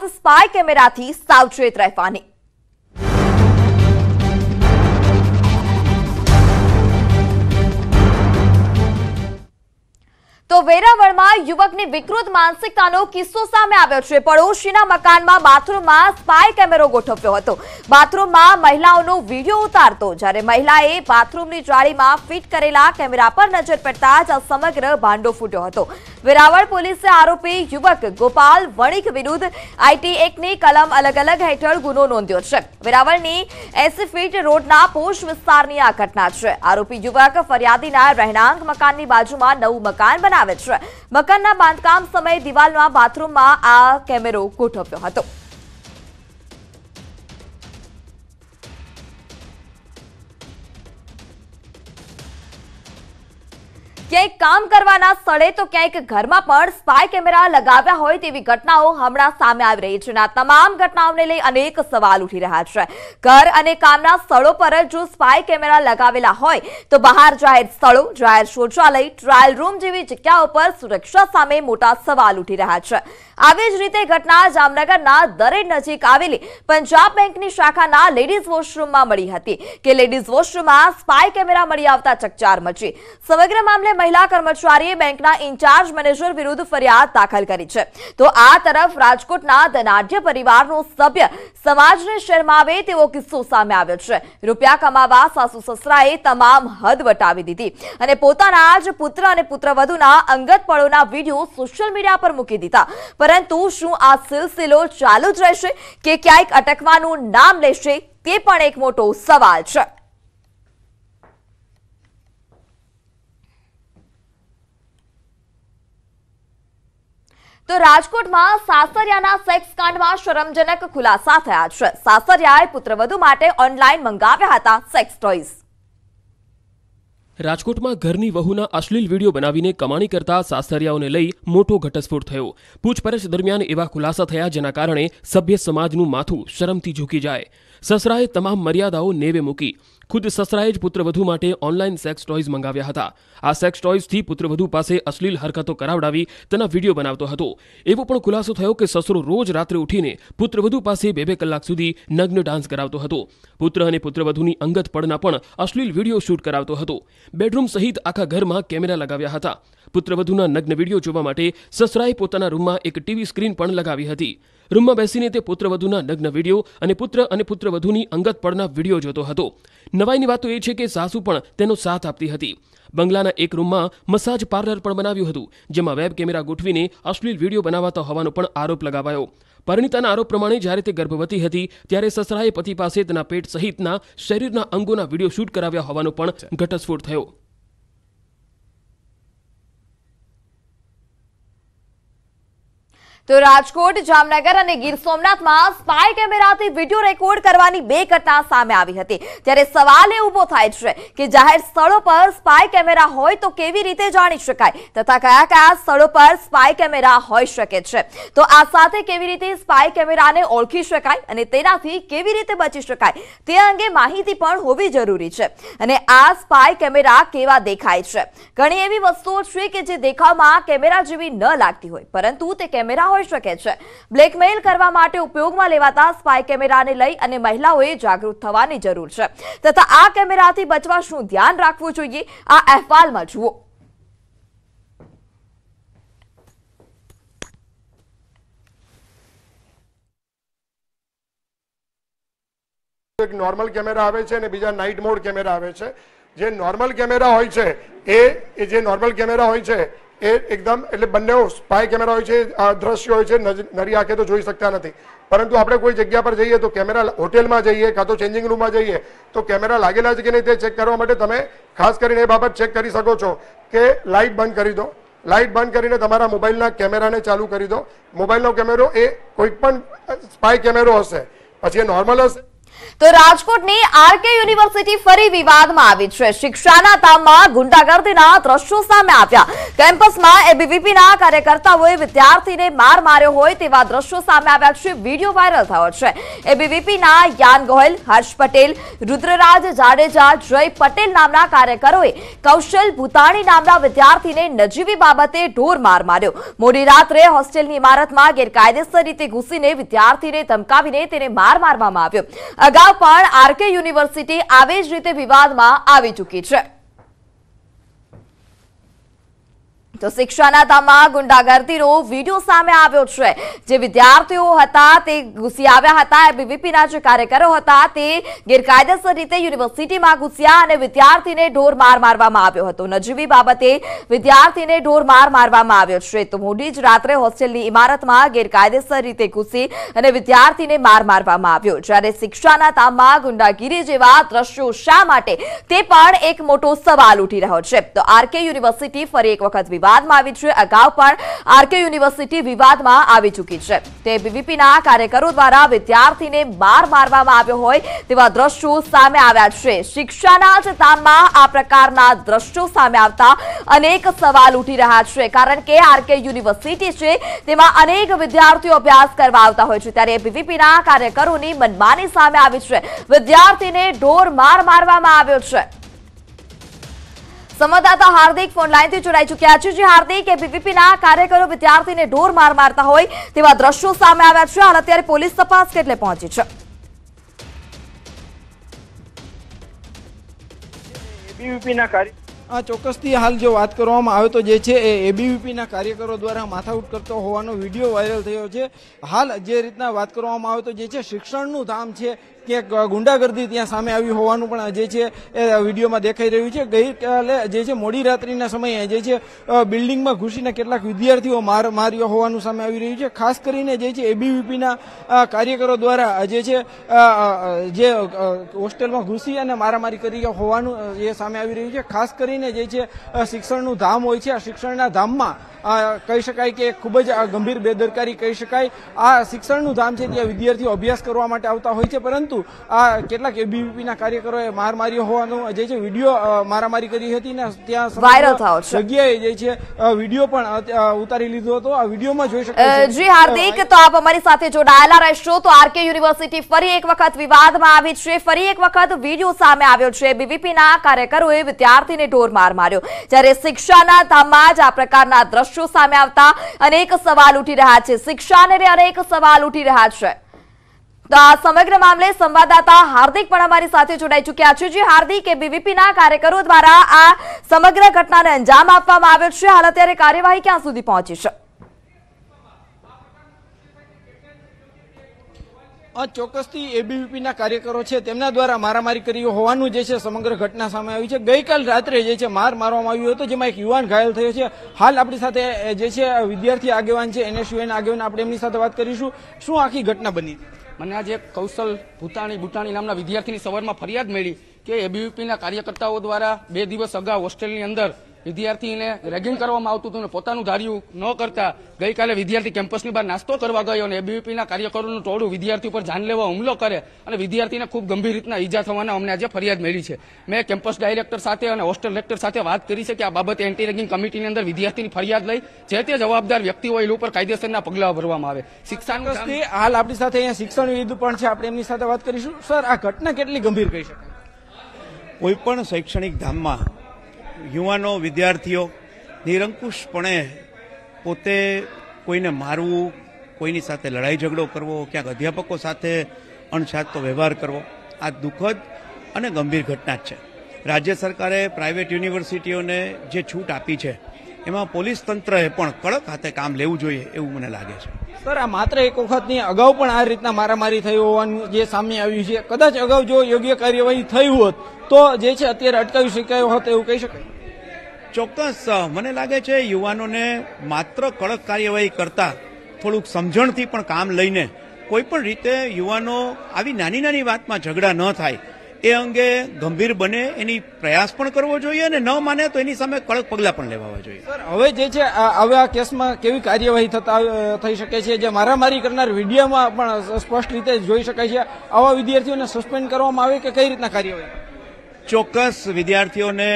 ખાસ સ્પાય કેમેરાથી સાવચેત રહેવાની તો વેરાવળમાં યુવકની વિકૃત માનસિકતાનો કિસ્સો સામે આવ્યો છે પડોશીના મકાનમાં બાથરૂમમાં સ્પાય કેમેરો ગોઠવ્યો હતો બાથરૂમમાં મહિલાઓનો વિડીયો ઉતારતો જ્યારે મહિલાએ બાથરૂમની જાળીમાં ફિટ કરેલા કેમેરા પર નજર પડતા જ સમગ્ર ભાંડો ફૂટ્યો હતો વેરાવળ પોલીસે આરોપી યુવક ગોપાલ વણિક વિરુદ્ધ આઈટી એકની કલમ અલગ અલગ હેઠળ ગુનો નોંધ્યો છે વેરાવળની એસી ફીટ રોડના પોષ વિસ્તારની આ ઘટના છે આરોપી યુવક ફરિયાદીના રહેણાંક મકાનની બાજુમાં નવું મકાન બનાવ્યું આવે છે મકાનના બાંધકામ સમયે દિવાલના બાથરૂમમાં આ કેમેરો ગોઠવ્યો હતો ક્યાંય કામ કરવાના સ્થળે તો ક્યાંક ઘરમાં પણ સ્પાય કેમેરા લગાવ્યા હોય તેવી ઘટનાઓ હમણાં સામે આવી રહી છે આ તમામ ઘટનાઓને લઈ અનેક સવાલ ઉઠી રહ્યા છે ઘર અને કામના સ્થળો પર જો સ્પાય કેમેરા લગાવેલા હોય તો બહાર જાહેર સ્થળો જાહેર શૌચાલય ટ્રાયલ રૂમ જેવી જગ્યાઓ પર સુરક્ષા સામે મોટા સવાલ ઉઠી રહ્યા છે આવી જ રીતે ઘટના જામનગરના દરેક નજીક આવેલી પંજાબ બેંકની શાખાના લેડીઝ વોશરૂમમાં મળી હતી કે લેડીઝ વોશરૂમમાં સ્પાય કેમેરા મળી આવતા ચકચાર મચી સમગ્ર મામલે મહિલા કર્મચારીએ બેંકના ઇન્ચાર્જ મેનેજર વિરુદ્ધ ફરિયાદ દાખલ કરી છે તો આ તરફ રાજકોટના ધનાઢ્ય પરિવારનો સભ્ય સમાજને શરમાવે તેવો કિસ્સો સામે આવ્યો છે રૂપિયા કમાવા સાસુ સસરાએ તમામ હદ વટાવી દીધી અને પોતાના જ પુત્ર અને પુત્રવધુના અંગત પળોના વિડીયો સોશિયલ મીડિયા પર મૂકી દીધા પરંતુ શું આ સિલસિલો ચાલુ જ રહેશે કે ક્યાંક અટકવાનું નામ લેશે તે પણ એક મોટો સવાલ છે તો રાજકોટમાં સાસરિયાના સેક્સ કાંડમાં શરમજનક ખુલાસા થયા છે સાસરિયાએ પુત્રવધુ માટે ઓનલાઈન મંગાવ્યા હતા સેક્સ ટોયઝ રાજકોટમાં ઘરની વહુના અશ્લીલ વિડીયો બનાવીને કમાણી કરતા સાસરિયાઓને લઈ મોટો ઘટસ્ફોટ થયો પૂછપરછ દરમિયાન એવા ખુલાસા થયા જેના કારણે સભ્ય સમાજનું માથું શરમથી ઝૂકી જાય સસરાએ તમામ મર્યાદાઓ નેવે મૂકી ખુદ સસરાએ જ પુત્રવધુ માટે ઓનલાઈન સેક્સ ટોયઝ મંગાવ્યા હતા આ સેક્સ ટોયઝથી પુત્રવધુ પાસે અશ્લીલ હરકતો કરાવડાવી તેના વિડીયો બનાવતો હતો એવો પણ ખુલાસો થયો કે સસરો રોજ રાત્રે ઉઠીને પુત્રવધુ પાસે બે બે કલાક સુધી નગ્ન ડાન્સ કરાવતો હતો પુત્ર અને પુત્રવધુની અંગત પડના પણ અશ્લીલ વિડીયો શૂટ કરાવતો હતો બેડરૂમ સહિત આખા ઘરમાં કેમેરા લગાવ્યા હતા પુત્રવધુના નગ્ન વિડીયો જોવા માટે સસરાએ પોતાના રૂમમાં એક ટીવી સ્ક્રીન પણ લગાવી હતી રૂમમાં બેસીને તે પુત્રવધુના નગ્ન વિડીયો અને પુત્ર અને પુત્રવધુની અંગત પડના વિડીયો જોતો હતો નવાઈની વાત તો એ છે કે સાસુ પણ તેનો સાથ આપતી હતી બંગલાના એક રૂમમાં મસાજ પાર્લર પણ બનાવ્યું હતું જેમાં વેબ કેમેરા ગોઠવીને અશ્લીલ વિડીયો બનાવાતા હોવાનો પણ આરોપ લગાવાયો પરિણીતાના આરોપ પ્રમાણે જ્યારે તે ગર્ભવતી હતી ત્યારે સસરાએ પતિ પાસે તેના પેટ સહિતના શરીરના અંગોના વિડીયો શૂટ કરાવ્યા હોવાનો પણ ઘટસ્ફોટ થયો તો રાજકોટ જામનગર અને ગીર સોમનાથમાં સ્પાય કેમેરાથી વિડીયો રેકોર્ડ કરવાની બે ઘટના સામે આવી હતી ત્યારે સવાલ એ ઊભો થાય છે કે જાહેર સ્થળો પર સ્પાય કેમેરા હોય તો કેવી રીતે જાણી શકાય તથા કયા કયા સ્થળો પર સ્પાય કેમેરા હોઈ શકે છે તો આ સાથે કેવી રીતે સ્પાય કેમેરાને ઓળખી શકાય અને તેનાથી કેવી રીતે બચી શકાય તે અંગે માહિતી પણ હોવી જરૂરી છે અને આ સ્પાય કેમેરા કેવા દેખાય છે ઘણી એવી વસ્તુઓ છે કે જે દેખાવમાં કેમેરા જેવી ન લાગતી હોય પરંતુ તે કેમેરા હોઈ શકે છે બ્લેકમેઇલ કરવા માટે ઉપયોગમાં લેવાતા સ્પાય કેમેરાને લઈ અને મહિલાઓએ જાગૃત થવાની જરૂર છે તથા આ કેમેરાથી બચવા શું ધ્યાન રાખવું જોઈએ આ અહેવાલમાં જુઓ એક નોર્મલ કેમેરા આવે છે અને બીજા નાઇટ મોડ કેમેરા આવે છે જે નોર્મલ કેમેરા હોય છે એ જે નોર્મલ કેમેરા હોય છે એ એકદમ એટલે બંને સ્પાય કેમેરા હોય છે દ્રશ્ય હોય છે નરી આંખે તો જોઈ શકતા નથી પરંતુ આપણે કોઈ જગ્યા પર જઈએ તો કેમેરા હોટેલમાં જઈએ કાં તો ચેન્જિંગ રૂમમાં જઈએ તો કેમેરા લાગેલા છે કે નહીં તે ચેક કરવા માટે તમે ખાસ કરીને એ બાબત ચેક કરી શકો છો કે લાઇટ બંધ કરી દો લાઇટ બંધ કરીને તમારા મોબાઈલના કેમેરાને ચાલુ કરી દો મોબાઈલનો કેમેરો એ કોઈ પણ સ્પાય કેમેરો હશે પછી એ નોર્મલ હશે તો રાજકોટની આરકે યુનિવર્સિટી ફરી વિવાદમાં આવી છે શિક્ષાના તામમાં ગુંડાગર્દીના દ્રશ્યો સામે આવ્યા કેમ્પસમાં એબીવીપીના કાર્યકર્તાઓએ વિદ્યાર્થીને માર માર્યો હોય તેવા દ્રશ્યો સામે આવ્યા છે વિડીયો વાયરલ થયો છે એબીવીપીના યાન ગોહિલ હર્ષ પટેલ રુદ્રરાજ જાડેજા જય પટેલ નામના કાર્યકરોએ કૌશલ ભૂતાણી નામના વિદ્યાર્થીને નજીવી બાબતે ઢોર માર માર્યો મોડી રાત્રે હોસ્ટેલની ઇમારતમાં ગેરકાયદેસર રીતે ઘૂસીને વિદ્યાર્થીને ધમકાવીને તેને માર મારવામાં આવ્યો અગાઉ પણ આરકે યુનિવર્સિટી આવી જ રીતે વિવાદમાં આવી ચૂકી છે તો શિક્ષાના તામાં ગુંડાગર્દીનો વિડીયો સામે આવ્યો છે જે વિદ્યાર્થીઓ હતા તે ઘૂસી આવ્યા હતા બીવીપીના જે કાર્યકરો હતા તે ગેરકાયદેસર રીતે યુનિવર્સિટીમાં ઘૂસ્યા અને વિદ્યાર્થીને ઢોર માર મારવામાં આવ્યો હતો નજીવી બાબતે વિદ્યાર્થીને ઢોર માર મારવામાં આવ્યો છે તો મોડી જ રાત્રે હોસ્ટેલની ઇમારતમાં ગેરકાયદેસર રીતે ઘૂસી અને વિદ્યાર્થીને માર મારવામાં આવ્યો જ્યારે શિક્ષાના તામાં ગુંડાગીરી જેવા દ્રશ્યો શા માટે તે પણ એક મોટો સવાલ ઉઠી રહ્યો છે તો આરકે યુનિવર્સિટી ફરી એક વખત વિવાદ વિવાદમાં આવી છે અગાઉ પણ આરકે યુનિવર્સિટી વિવાદમાં આવી ચૂકી છે તે બીવીપીના કાર્યકરો દ્વારા વિદ્યાર્થીને માર મારવામાં આવ્યો હોય તેવા દ્રશ્યો સામે આવ્યા છે શિક્ષાના જ તામમાં આ પ્રકારના દ્રશ્યો સામે આવતા અનેક સવાલ ઉઠી રહ્યા છે કારણ કે આરકે યુનિવર્સિટી છે તેમાં અનેક વિદ્યાર્થીઓ અભ્યાસ કરવા આવતા હોય છે ત્યારે બીવીપીના કાર્યકરોની મનમાની સામે આવી છે વિદ્યાર્થીને ઢોર માર મારવામાં આવ્યો છે સંવાદદાતા હાર્દિક ફોનલાઈનથી જોડાઈ ચૂક્યા છે જે હાર્દિક એ બીવીપીના કાર્યકરો વિદ્યાર્થીને ઢોર માર મારતા હોય તેવા દ્રશ્યો સામે આવ્યા છે હાલ અત્યારે પોલીસ તપાસ કેટલે પહોંચી છે આ ચોક્કસથી હાલ જો વાત કરવામાં આવે તો જે છે એ એબીવીપીના કાર્યકરો દ્વારા માથાકૂટ કરતો હોવાનો વિડીયો વાયરલ થયો છે હાલ જે રીતના વાત કરવામાં આવે તો જે છે શિક્ષણનું ધામ છે ક્યાંક ગુંડાગર્દી ત્યાં સામે આવી હોવાનું પણ જે છે એ વિડીયોમાં દેખાઈ રહ્યું છે ગઈકાલે જે છે મોડી રાત્રિના સમયે જે છે બિલ્ડિંગમાં ઘૂસીને કેટલાક વિદ્યાર્થીઓ માર માર્યો હોવાનું સામે આવી રહ્યું છે ખાસ કરીને જે છે એબીવીપીના કાર્યકરો દ્વારા જે છે જે હોસ્ટેલમાં ઘૂસી અને મારામારી કરી હોવાનું એ સામે આવી રહ્યું છે ખાસ કરીને જે છે શિક્ષણનું ધામ હોય છે આ શિક્ષણના ધામમાં કહી શકાય કે ખૂબ જ ગંભીર બેદરકારી કહી શકાય આ શિક્ષણનું ધામ છે ત્યાં વિદ્યાર્થીઓ અભ્યાસ કરવા માટે આવતા હોય છે પરંતુ પરંતુ આ કેટલાક એબીવીપીના કાર્યકરોએ માર માર્યો હોવાનો જે છે વિડીયો મારામારી કરી હતી ને ત્યાં વાયરલ થયો જગ્યાએ જે છે વિડીયો પણ ઉતારી લીધો હતો આ વિડીયોમાં જોઈ શકો જી હાર્દિક તો આપ અમારી સાથે જોડાયેલા રહેશો તો આરકે યુનિવર્સિટી ફરી એક વખત વિવાદમાં આવી છે ફરી એક વખત વિડીયો સામે આવ્યો છે બીવીપીના કાર્યકરોએ વિદ્યાર્થીને ઢોર માર માર્યો જ્યારે શિક્ષાના ધામમાં જ આ પ્રકારના દ્રશ્યો સામે આવતા અનેક સવાલ ઉઠી રહ્યા છે શિક્ષાને અનેક સવાલ ઉઠી રહ્યા છે તો આ સમગ્ર મામલે સંવાદદાતા હાર્દિક પણ અમારી સાથે જોડાઈ ચૂક્યા છે જે હાર્દિક એ બીવીપીના કાર્યકરો દ્વારા આ સમગ્ર ઘટનાને અંજામ આપવામાં આવ્યો છે હાલ અત્યારે કાર્યવાહી ક્યાં સુધી પહોંચી છે ચોક્કસથી એબીવીપીના કાર્યકરો છે તેમના દ્વારા મારામારી કરી હોવાનું જે છે સમગ્ર ઘટના સામે આવી છે ગઈકાલ રાત્રે જે છે માર મારવામાં આવ્યો હતો જેમાં એક યુવાન ઘાયલ થયો છે હાલ આપણી સાથે જે છે વિદ્યાર્થી આગેવાન છે એનએસયુએન આગેવાન આપણે એમની સાથે વાત કરીશું શું આખી ઘટના બની મને આજે કૌશલ ભૂતાણી ભૂતાણી નામના વિદ્યાર્થીની સવારમાં ફરિયાદ મળી કે એબીવીપીના કાર્યકર્તાઓ દ્વારા બે દિવસ અગાઉ હોસ્ટેલની અંદર વિદ્યાર્થીને રેગિંગ કરવામાં આવતું હતું અને પોતાનું ધાર્યું ન કરતા ગઈકાલે વિદ્યાર્થી કેમ્પસની બહાર નાસ્તો કરવા ગયો અને એબીવીપીના કાર્યકરોનું ટોળું વિદ્યાર્થી ઉપર જાનલેવા હુમલો કરે અને વિદ્યાર્થીને ખૂબ ગંભીર રીતના ઈજા થવાના અમને આજે ફરિયાદ મળી છે મેં કેમ્પસ ડાયરેક્ટર સાથે અને હોસ્ટેલ રેક્ટર સાથે વાત કરી છે કે આ બાબતે એન્ટી રેગિંગ કમિટીની અંદર વિદ્યાર્થીની ફરિયાદ લઈ જે તે જવાબદાર વ્યક્તિ હોય એ ઉપર કાયદેસરના પગલાં ભરવામાં આવે શિક્ષણ હાલ આપણી સાથે અહીંયા શિક્ષણ વિરુદ્ધ પણ છે આપણે એમની સાથે વાત કરીશું સર આ ઘટના કેટલી ગંભીર કહી શકાય પણ શૈક્ષણિક ધામમાં યુવાનો વિદ્યાર્થીઓ નિરંકુશપણે પોતે કોઈને મારવું કોઈની સાથે લડાઈ ઝઘડો કરવો ક્યાંક અધ્યાપકો સાથે અણછાતો વ્યવહાર કરવો આ દુઃખદ અને ગંભીર ઘટના જ છે રાજ્ય સરકારે પ્રાઇવેટ યુનિવર્સિટીઓને જે છૂટ આપી છે એમાં પોલીસ તંત્રએ પણ કડક હાથે કામ લેવું જોઈએ એવું મને લાગે છે સર આ માત્ર એક વખતની અગાઉ પણ આ રીતના મારામારી થઈ હોવાનું જે સામે આવ્યું છે કદાચ અગાઉ જો યોગ્ય કાર્યવાહી થઈ હોત તો જે છે અત્યારે અટકાવી શકાયો હોત એવું કહી શકાય ચોક્કસ મને લાગે છે યુવાનોને માત્ર કડક કાર્યવાહી કરતા થોડુંક સમજણથી પણ કામ લઈને કોઈ પણ રીતે યુવાનો આવી નાની નાની વાતમાં ઝઘડા ન થાય એ અંગે ગંભીર બને એની પ્રયાસ પણ કરવો જોઈએ અને ન માને તો એની સામે કડક પગલાં પણ લેવા જોઈએ હવે જે છે હવે આ કેસમાં કેવી કાર્યવાહી થતા થઈ શકે છે જે મારામારી કરનાર વિડીયોમાં પણ સ્પષ્ટ રીતે જોઈ શકાય છે આવા વિદ્યાર્થીઓને સસ્પેન્ડ કરવામાં આવે કે કઈ રીતના કાર્યવાહી ચોક્કસ વિદ્યાર્થીઓને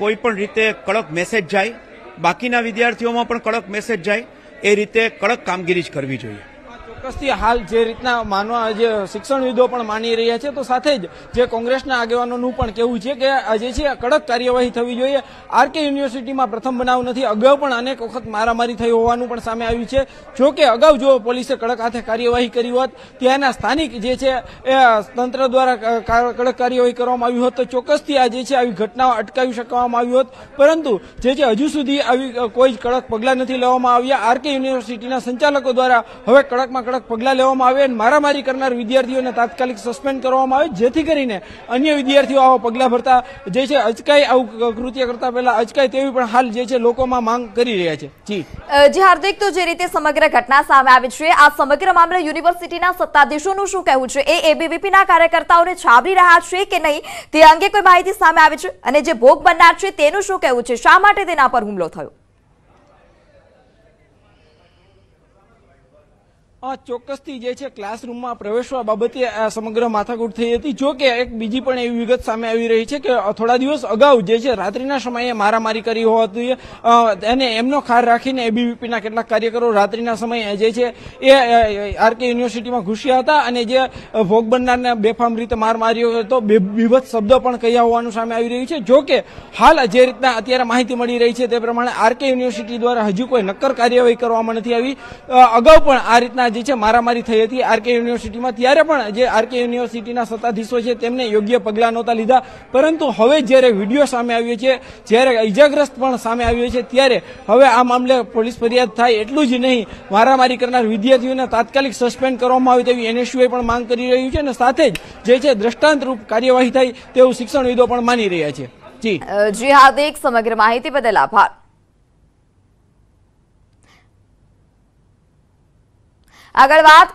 કોઈ પણ રીતે કડક મેસેજ જાય બાકીના વિદ્યાર્થીઓમાં પણ કડક મેસેજ જાય એ રીતે કડક કામગીરી જ કરવી જોઈએ ચોક્કસથી હાલ જે રીતના માનવા જે શિક્ષણવિદો પણ માની રહ્યા છે તો સાથે જ જે કોંગ્રેસના આગેવાનોનું પણ કહેવું છે કે જે છે કડક કાર્યવાહી થવી જોઈએ આરકે યુનિવર્સિટીમાં પ્રથમ બનાવ નથી અગાઉ પણ અનેક વખત મારામારી થઈ હોવાનું પણ સામે આવ્યું છે જો કે અગાઉ જો પોલીસે કડક હાથે કાર્યવાહી કરી હોત ત્યાંના સ્થાનિક જે છે એ તંત્ર દ્વારા કડક કાર્યવાહી કરવામાં આવી હોત તો ચોક્કસથી આજે છે આવી ઘટનાઓ અટકાવી શકવામાં આવી હોત પરંતુ જે છે હજુ સુધી આવી કોઈ કડક પગલાં નથી લેવામાં આવ્યા આરકે યુનિવર્સિટીના સંચાલકો દ્વારા હવે કડકમાં કડક પગલા લેવામાં આવે અને મારામારી કરનાર વિદ્યાર્થીઓને તાત્કાલિક સસ્પેન્ડ કરવામાં આવે જેથી કરીને અન્ય વિદ્યાર્થીઓ આવા પગલાં ભરતા જે છે અચકાય આવું કૃત્ય કરતા પહેલા અચકાય તેવી પણ હાલ જે છે લોકોમાં માંગ કરી રહ્યા છે જી જી હાર્દિક તો જે રીતે સમગ્ર ઘટના સામે આવી છે આ સમગ્ર મામલે યુનિવર્સિટીના સત્તાધીશોનું શું કહેવું છે એ એબીવીપીના કાર્યકર્તાઓને છાબરી રહ્યા છે કે નહીં તે અંગે કોઈ માહિતી સામે આવી છે અને જે ભોગ બનનાર છે તેનું શું કહેવું છે શા માટે તેના પર હુમલો થયો ચોક્કસથી જે છે ક્લાસરૂમમાં પ્રવેશવા બાબતે સમગ્ર માથાકૂટ થઈ હતી જો કે એક બીજી પણ એવી વિગત સામે આવી રહી છે કે થોડા દિવસ અગાઉ જે છે રાત્રિના સમયે મારામારી કરી હોવાથી એને એમનો ખાર રાખીને એબીવીપીના કેટલાક કાર્યકરો રાત્રિના સમયે જે છે એ આરકે યુનિવર્સિટીમાં ઘૂસ્યા હતા અને જે ભોગ બનનારને બેફામ રીતે માર માર્યો હતો વિભત શબ્દ પણ કહ્યા હોવાનું સામે આવી રહ્યું છે જો કે હાલ જે રીતના અત્યારે માહિતી મળી રહી છે તે પ્રમાણે આરકે યુનિવર્સિટી દ્વારા હજુ કોઈ નક્કર કાર્યવાહી કરવામાં નથી આવી અગાઉ પણ આ રીતના જે છે મારામારી થઈ હતી આરકે યુનિવર્સિટીમાં ત્યારે પણ જે આરકે યુનિવર્સિટીના સત્તાધીશો છે તેમને યોગ્ય પગલાં નહોતા લીધા પરંતુ હવે જ્યારે વિડીયો સામે આવ્યો છે જ્યારે ઇજાગ્રસ્ત પણ સામે આવ્યો છે ત્યારે હવે આ મામલે પોલીસ ફરિયાદ થાય એટલું જ નહીં મારામારી કરનાર વિદ્યાર્થીઓને તાત્કાલિક સસ્પેન્ડ કરવામાં આવે તેવી એનએસયુએ પણ માંગ કરી રહ્યું છે અને સાથે જ જે છે દ્રષ્ટાંતરૂપ કાર્યવાહી થાય તેવું શિક્ષણવિદો પણ માની રહ્યા છે જી જી હાર્દિક સમગ્ર માહિતી બદલ આભાર આગળ વાત